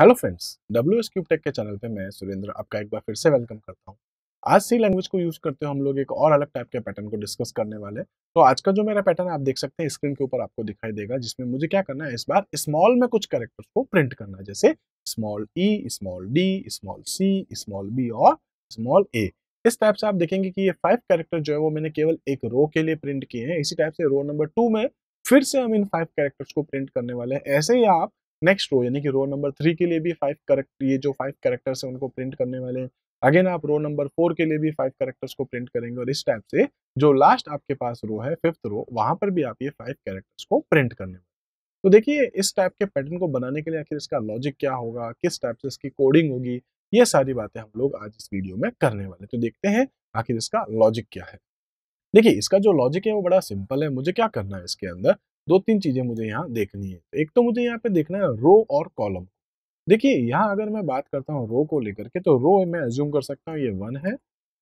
hello friends W S cube tech के channel पे मैं सुरेंद्र आपका एक बार फिर से वेलकम करता हूँ आज सी लैंग्वेज को यूज़ करते हुए हम लोग एक और अलग टाइप के पैटर्न को डिस्कस करने वाले तो आज का जो मेरा पैटर्न आप देख सकते हैं स्क्रीन के ऊपर आपको दिखाई देगा जिसमें मुझे क्या करना है इस बार स्मॉल में कुछ करेक्टर्स को प्रिंट करना है जैसे small E small D small C small B और स्मॉल ए इस टाइप से आप देखेंगे कि ये फाइव कैरेक्टर जो है वो मैंने केवल एक रो के लिए प्रिंट किए हैं इसी टाइप से रो नंबर टू में फिर से हम इन फाइव कैरेक्टर्स को प्रिंट करने वाले हैं ऐसे ही आप नेक्स्ट रो यानी कि रो नंबर थ्री के लिए भी फाइव करेक्ट ये जो फाइव करेक्टर्स है उनको प्रिंट करने वाले हैं अगेन आप रो नंबर फोर के लिए भी फाइव करेक्टर्स को प्रिंट करेंगे और इस टाइप से जो लास्ट आपके पास रो है फिफ्थ रो वहां पर भी आप ये फाइव कैरेक्टर्स को प्रिंट करने वाले तो देखिए इस टाइप के पैटर्न को बनाने के लिए आखिर इसका लॉजिक क्या होगा किस टाइप से इसकी कोडिंग होगी ये सारी बातें हम लोग आज इस वीडियो में करने वाले तो देखते हैं आखिर इसका लॉजिक क्या है देखिए इसका जो लॉजिक है वो बड़ा सिंपल है मुझे क्या करना है इसके अंदर दो तीन चीज़ें मुझे यहाँ देखनी है एक तो मुझे यहाँ पे देखना है रो और कॉलम देखिए यहाँ अगर मैं बात करता हूँ रो को लेकर के तो रो मैं एज्यूम कर सकता हूँ ये वन है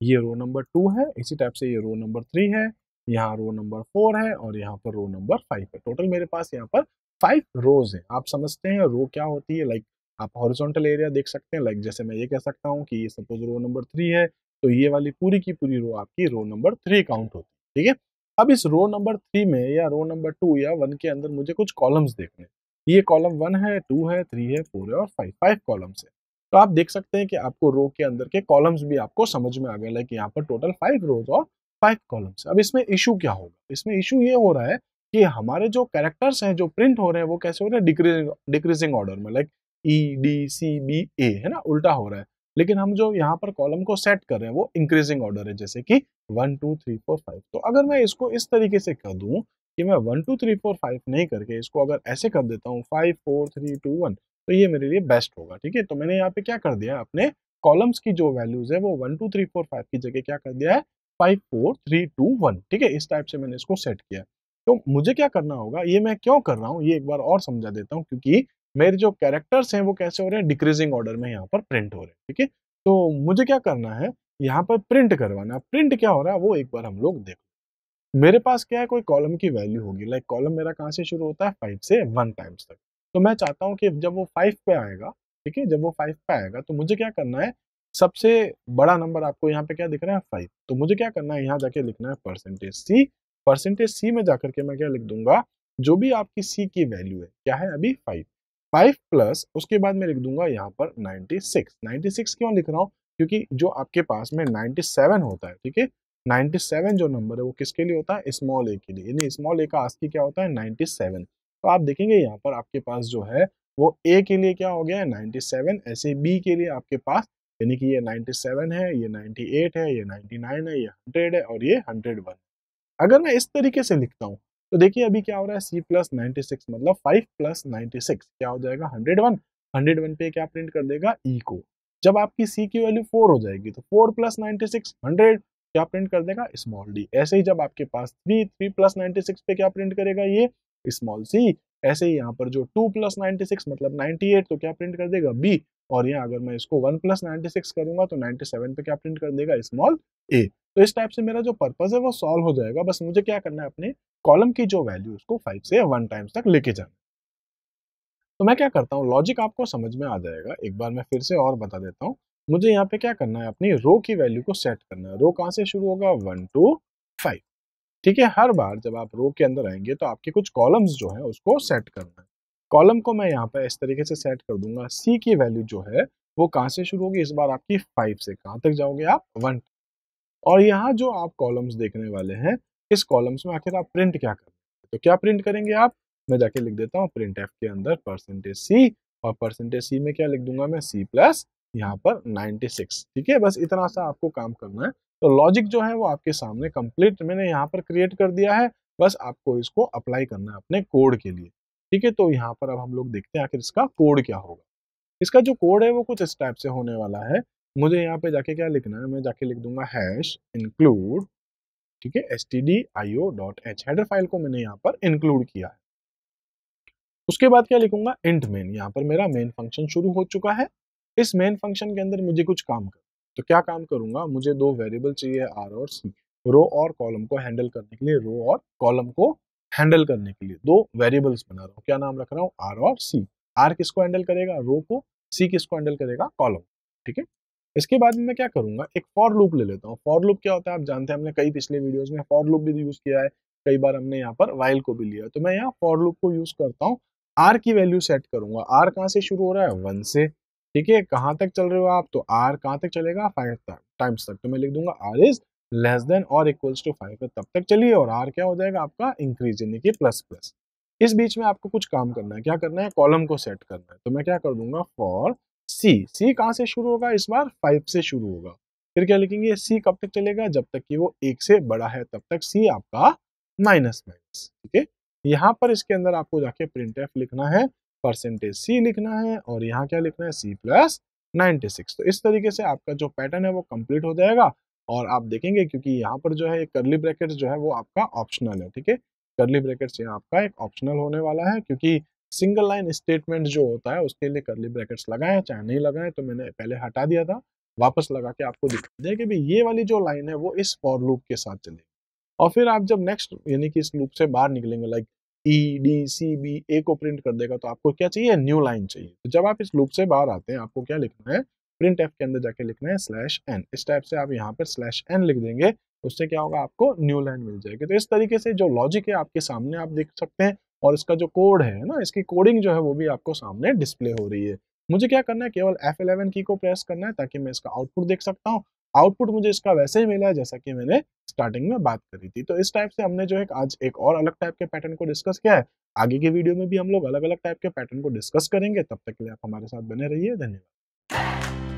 ये रो नंबर टू है इसी टाइप से ये रो नंबर थ्री है यहाँ रो नंबर फोर है और यहाँ पर रो नंबर फाइव है टोटल मेरे पास यहाँ पर फाइव रोज है आप समझते हैं रो क्या होती है लाइक आप हॉरिजॉन्टल एरिया देख सकते हैं लाइक जैसे मैं ये कह सकता हूँ कि ये सपोज रो नंबर थ्री है तो ये वाली पूरी की पूरी रो आपकी रो नंबर थ्री काउंट होती है ठीक है अब इस रो नंबर थ्री में या रो नंबर टू या वन के अंदर मुझे कुछ कॉलम्स देखने ये कॉलम वन है टू है थ्री है फोर है और फाइव फाइव कॉलम्स है तो आप देख सकते हैं कि आपको रो के अंदर के कॉलम्स भी आपको समझ में आ गए लाइक यहाँ पर टोटल फाइव रोज और फाइव कॉलम्स अब इसमें इशू क्या होगा इसमें इशू ये हो रहा है कि हमारे जो कैरेक्टर्स हैं जो प्रिंट हो रहे हैं वो कैसे हो रहे हैं डिक्रीजिंग डिक्रीजिंग ऑर्डर में like E D C B A है ना उल्टा हो रहा है लेकिन हम जो यहाँ पर कॉलम को सेट कर रहे हैं वो इंक्रीजिंग ऑर्डर है जैसे कि one two three four five तो अगर मैं इसको इस तरीके से कर दूँ कि मैं one two three four five नहीं करके इसको अगर ऐसे कर देता हूँ five four three two one तो ये मेरे लिए बेस्ट होगा ठीक है तो मैंने यहाँ पे क्या कर दिया अपने कॉलम्स की जो वैल्यूज है वो one two three four five की जगह क्या कर दिया है five four three two one ठीक है इस टाइप से मैंने इसको सेट किया तो मुझे क्या करना होगा ये मैं क्यों कर रहा हूँ ये एक बार और समझा देता हूँ क्योंकि मेरे जो कैरेक्टर्स हैं वो कैसे हो रहे हैं डिक्रीजिंग ऑर्डर में यहाँ पर प्रिंट हो रहे हैं ठीक है तो मुझे क्या करना है यहाँ पर प्रिंट करवाना प्रिंट क्या हो रहा है वो एक बार हम लोग देखो मेरे पास क्या है कोई कॉलम की वैल्यू होगी लाइक कॉलम मेरा कहाँ से शुरू होता है फाइव से वन टाइम्स तक तो मैं चाहता हूँ कि जब वो फाइव पे आएगा ठीक है जब वो फाइव पे आएगा तो मुझे क्या करना है सबसे बड़ा नंबर आपको यहाँ पे क्या दिख रहा है फाइव तो मुझे क्या करना है यहाँ जाके लिखना है परसेंटेज सी परसेंटेज सी में जाकर के मैं क्या लिख दूंगा जो भी आपकी सी की वैल्यू है क्या है अभी फाइव फाइव प्लस उसके बाद मैं लिख दूंगा यहाँ पर नाइन्टी सिक्स नाइन्टी सिक्स क्यों लिख रहा हूँ क्योंकि जो आपके पास में नाइन्टी सेवन होता है ठीक है नाइन्टी सेवन जो नंबर है वो किसके लिए होता है स्मॉल ए के लिए यानी स्मॉल ए का आस्की क्या होता है नाइन्टी सेवन तो आप देखेंगे यहाँ पर आपके पास जो है वो ए के लिए क्या हो गया है नाइन्टी सेवन ऐसे बी के लिए आपके पास यानी कि ये सेवन है ये एट है ये नाइन है ये हंड्रेड है और ये हंड्रेड वन अगर मैं इस तरीके से लिखता हूँ तो देखिए अभी क्या हो रहा है सी प्लस नाइन्टी सिक्स मतलब फाइव प्लस नाइन्टी सिक्स क्या हो जाएगा हंड्रेड वन हंड्रेड वन पे क्या प्रिंट कर देगा ई e को जब आपकी सी की वैल्यू फोर हो जाएगी तो four plus ninety six hundred क्या प्रिंट कर देगा स्मॉल डी ऐसे ही जब आपके पास three three plus ninety six पे क्या प्रिंट करेगा ये स्मॉल सी ऐसे ही यहाँ पर जो टू प्लस नाइन्टी सिक्स मतलब नाइन्टी एट तो क्या प्रिंट कर देगा बी और यहाँ अगर मैं इसको वन प्लस नाइन्टी सिक्स करूंगा तो नाइन्टी सेवन पे क्या प्रिंट कर देगा स्मॉल ए तो इस टाइप से मेरा जो पर्पज़ है वो सॉल्व हो जाएगा बस मुझे क्या करना है अपने कॉलम की जो वैल्यू उसको फाइव से वन टाइम्स तक लेके जाना तो मैं क्या करता हूँ लॉजिक आपको समझ में आ जाएगा एक बार मैं फिर से और बता देता हूँ मुझे यहाँ पे क्या करना है अपनी रो की वैल्यू को सेट करना है रो कहाँ से शुरू होगा वन टू फाइव ठीक है हर बार जब आप रो के अंदर आएंगे तो आपके कुछ कॉलम्स जो है उसको सेट करना है कॉलम को मैं यहाँ पर इस तरीके से सेट कर दूंगा सी की वैल्यू जो है वो कहाँ से शुरू होगी इस बार आपकी फाइव से कहाँ तक जाओगे आप वन और यहाँ जो आप कॉलम्स देखने वाले हैं इस कॉलम्स में आखिर आप प्रिंट क्या कर तो क्या प्रिंट करेंगे आप मैं जाके लिख देता हूँ प्रिंट एफ के अंदर परसेंटेज सी और परसेंटेज सी में क्या लिख दूंगा मैं सी प्लस यहाँ पर 96 ठीक है बस इतना सा आपको काम करना है तो लॉजिक जो है वो आपके सामने कंप्लीट मैंने यहाँ पर क्रिएट कर दिया है बस आपको इसको अप्लाई करना है अपने कोड के लिए ठीक है तो यहाँ पर अब हम लोग देखते हैं आखिर इसका कोड क्या होगा इसका जो कोड है वो कुछ इस टाइप से होने वाला है मुझे यहाँ पे जाके क्या लिखना है मैं जाके लिख दूंगा हैश इंक्लूड ठीक है S T D I O dot H header file को मैंने यहाँ पर इंक्लूड किया है उसके बाद क्या लिखूंगा इंट मेन यहाँ पर मेरा मेन फंक्शन शुरू हो चुका है इस मेन फंक्शन के अंदर मुझे कुछ काम कर तो क्या काम करूंगा मुझे दो वेरिएबल चाहिए आर और सी रो और कॉलम को हैंडल करने के लिए रो और कॉलम को हैंडल करने के लिए दो वेरिएबल्स बना रहा हूँ क्या नाम रख रहा हूँ आर और सी आर किसको हैंडल करेगा रो को सी किसको हैंडल करेगा कॉलम ठीक है इसके बाद मैं क्या करूंगा एक फॉर लूप ले लेता हूँ फॉर लूप क्या होता है आप जानते हैं हमने कई पिछले वीडियोज में फॉर लूप भी यूज़ किया है कई बार हमने यहाँ पर वाइल को भी लिया तो मैं यहाँ फॉर लूप को यूज़ करता हूँ आर की वैल्यू सेट करूंगा आर कहाँ से शुरू हो रहा है वन से ठीक है कहाँ तक चल रहे हो आप तो आर कहाँ तक चलेगा फाइव तक टाइम्स तक तो मैं लिख दूंगा आर इज लेस देन और इक्वल्स टू फाइव तब तक चलिए और आर क्या हो जाएगा आपका इंक्रीज यानी कि प्लस प्लस इस बीच में आपको कुछ काम करना है क्या करना है कॉलम को सेट करना है तो मैं क्या कर दूंगा फॉर सी सी कहाँ से शुरू होगा इस बार फाइव से शुरू होगा फिर क्या लिखेंगे सी कब तक चलेगा जब तक कि वो एक से बड़ा है तब तक सी आपका माइनस माइनस ठीक है यहाँ पर इसके अंदर आपको जाके प्रिंट एफ लिखना है परसेंटेज सी लिखना है और यहाँ क्या लिखना है सी प्लस नाइन्टी सिक्स तो इस तरीके से आपका जो पैटर्न है वो कंप्लीट हो जाएगा और आप देखेंगे क्योंकि यहाँ पर जो है करली ब्रैकेट जो है वो आपका ऑप्शनल है ठीक है करली ब्रैकेट यहाँ आपका एक ऑप्शनल होने वाला है क्योंकि सिंगल लाइन स्टेटमेंट जो होता है उसके लिए करली ब्रैकेट्स लगाए चाहे नहीं लगाए तो मैंने पहले हटा दिया था वापस लगा के आपको दिखा दिया कि भाई ये वाली जो लाइन है वो इस फॉर लूप के साथ चलेगी और फिर आप जब नेक्स्ट यानी कि इस लूप से बाहर निकलेंगे like E D C B A को प्रिंट कर देगा तो आपको क्या चाहिए न्यू लाइन चाहिए तो जब आप इस लूप से बाहर आते हैं आपको क्या लिखना है प्रिंट एफ के अंदर जाके लिखना है स्लैश एन इस टाइप से आप यहाँ पर स्लैश एन लिख देंगे उससे क्या होगा आपको न्यू लाइन मिल जाएगी तो इस तरीके से जो लॉजिक है आपके सामने आप देख सकते हैं और इसका जो कोड है ना इसकी कोडिंग जो है वो भी आपको सामने डिस्प्ले हो रही है मुझे क्या करना है केवल F11 की को प्रेस करना है ताकि मैं इसका आउटपुट देख सकता हूँ आउटपुट मुझे इसका वैसे ही मिला है जैसा कि मैंने स्टार्टिंग में बात करी थी तो इस टाइप से हमने जो है आज एक और अलग टाइप के पैटर्न को डिस्कस किया है आगे के वीडियो में भी हम लोग अलग अलग टाइप के पैटर्न को डिस्कस करेंगे तब तक के लिए आप हमारे साथ बने रहिए धन्यवाद